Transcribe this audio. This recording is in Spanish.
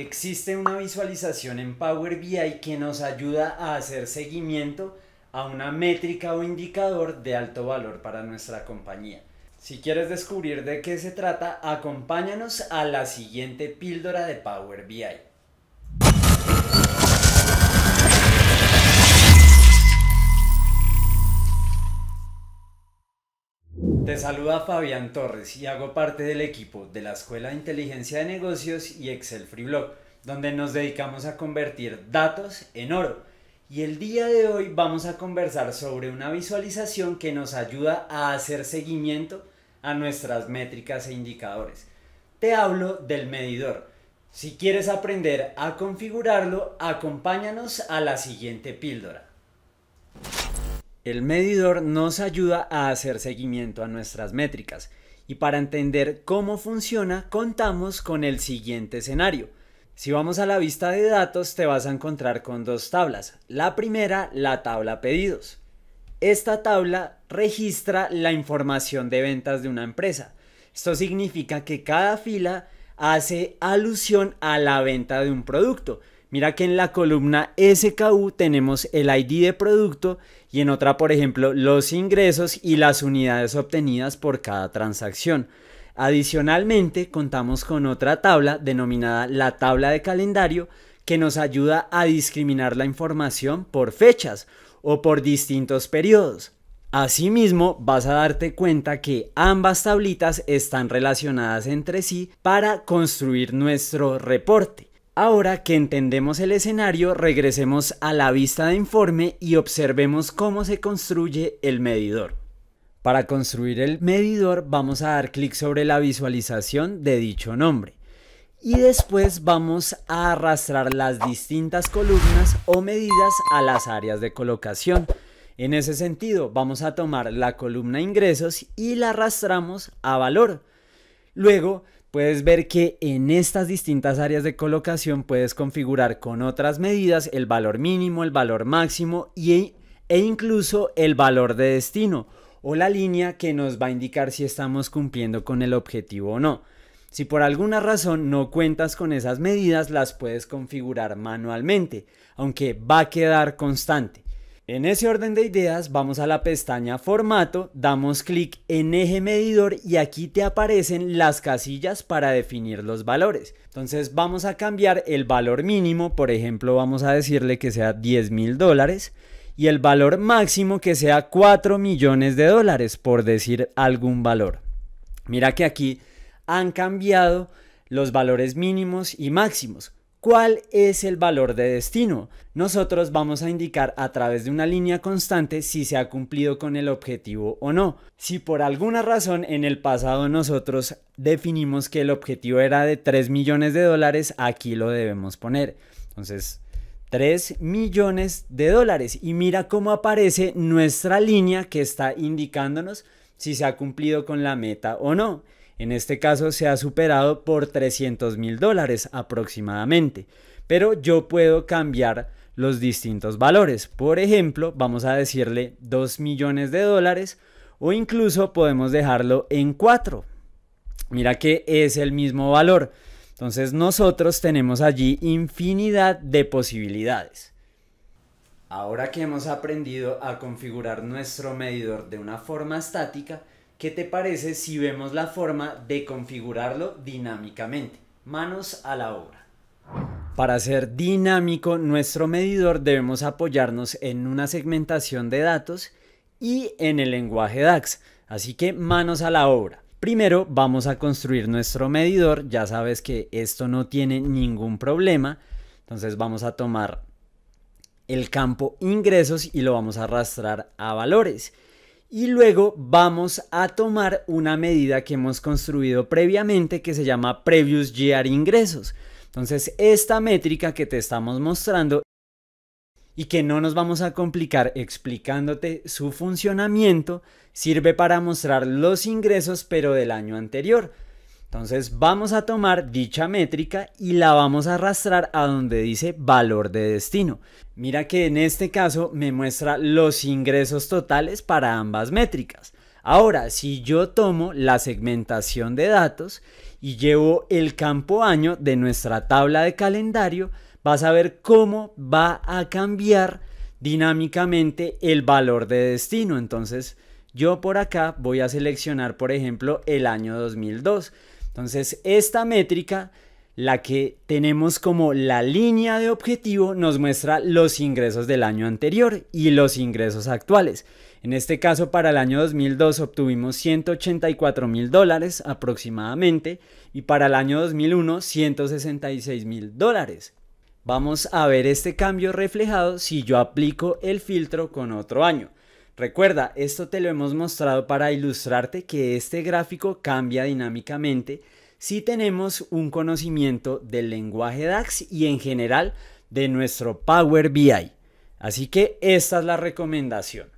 existe una visualización en Power BI que nos ayuda a hacer seguimiento a una métrica o indicador de alto valor para nuestra compañía. Si quieres descubrir de qué se trata, acompáñanos a la siguiente píldora de Power BI. Te saluda Fabián Torres y hago parte del equipo de la Escuela de Inteligencia de Negocios y Excel Blog, donde nos dedicamos a convertir datos en oro. Y el día de hoy vamos a conversar sobre una visualización que nos ayuda a hacer seguimiento a nuestras métricas e indicadores. Te hablo del medidor. Si quieres aprender a configurarlo, acompáñanos a la siguiente píldora. El medidor nos ayuda a hacer seguimiento a nuestras métricas y para entender cómo funciona contamos con el siguiente escenario. Si vamos a la vista de datos te vas a encontrar con dos tablas. La primera, la tabla pedidos. Esta tabla registra la información de ventas de una empresa. Esto significa que cada fila hace alusión a la venta de un producto. Mira que en la columna SKU tenemos el ID de producto y en otra, por ejemplo, los ingresos y las unidades obtenidas por cada transacción. Adicionalmente, contamos con otra tabla denominada la tabla de calendario que nos ayuda a discriminar la información por fechas o por distintos periodos. Asimismo, vas a darte cuenta que ambas tablitas están relacionadas entre sí para construir nuestro reporte. Ahora que entendemos el escenario, regresemos a la vista de informe y observemos cómo se construye el medidor. Para construir el medidor vamos a dar clic sobre la visualización de dicho nombre y después vamos a arrastrar las distintas columnas o medidas a las áreas de colocación. En ese sentido vamos a tomar la columna ingresos y la arrastramos a valor. Luego puedes ver que en estas distintas áreas de colocación puedes configurar con otras medidas el valor mínimo, el valor máximo y, e incluso el valor de destino o la línea que nos va a indicar si estamos cumpliendo con el objetivo o no. Si por alguna razón no cuentas con esas medidas, las puedes configurar manualmente, aunque va a quedar constante. En ese orden de ideas vamos a la pestaña formato, damos clic en eje medidor y aquí te aparecen las casillas para definir los valores. Entonces vamos a cambiar el valor mínimo, por ejemplo vamos a decirle que sea 10 mil dólares y el valor máximo que sea 4 millones de dólares por decir algún valor. Mira que aquí han cambiado los valores mínimos y máximos. ¿Cuál es el valor de destino? Nosotros vamos a indicar a través de una línea constante si se ha cumplido con el objetivo o no. Si por alguna razón en el pasado nosotros definimos que el objetivo era de 3 millones de dólares, aquí lo debemos poner. Entonces, 3 millones de dólares. Y mira cómo aparece nuestra línea que está indicándonos si se ha cumplido con la meta o no. En este caso se ha superado por 300 mil dólares aproximadamente, pero yo puedo cambiar los distintos valores. Por ejemplo, vamos a decirle 2 millones de dólares o incluso podemos dejarlo en 4. Mira que es el mismo valor. Entonces nosotros tenemos allí infinidad de posibilidades. Ahora que hemos aprendido a configurar nuestro medidor de una forma estática, ¿Qué te parece si vemos la forma de configurarlo dinámicamente? Manos a la obra. Para ser dinámico nuestro medidor debemos apoyarnos en una segmentación de datos y en el lenguaje DAX, así que manos a la obra. Primero vamos a construir nuestro medidor, ya sabes que esto no tiene ningún problema, entonces vamos a tomar el campo ingresos y lo vamos a arrastrar a valores. Y luego vamos a tomar una medida que hemos construido previamente que se llama Previous Year Ingresos. Entonces, esta métrica que te estamos mostrando y que no nos vamos a complicar explicándote su funcionamiento, sirve para mostrar los ingresos pero del año anterior. Entonces vamos a tomar dicha métrica y la vamos a arrastrar a donde dice valor de destino. Mira que en este caso me muestra los ingresos totales para ambas métricas. Ahora, si yo tomo la segmentación de datos y llevo el campo año de nuestra tabla de calendario, vas a ver cómo va a cambiar dinámicamente el valor de destino. Entonces, yo por acá voy a seleccionar, por ejemplo, el año 2002. Entonces, esta métrica, la que tenemos como la línea de objetivo, nos muestra los ingresos del año anterior y los ingresos actuales. En este caso, para el año 2002 obtuvimos 184 mil dólares aproximadamente y para el año 2001 166 mil dólares. Vamos a ver este cambio reflejado si yo aplico el filtro con otro año. Recuerda, esto te lo hemos mostrado para ilustrarte que este gráfico cambia dinámicamente si tenemos un conocimiento del lenguaje DAX y en general de nuestro Power BI. Así que esta es la recomendación.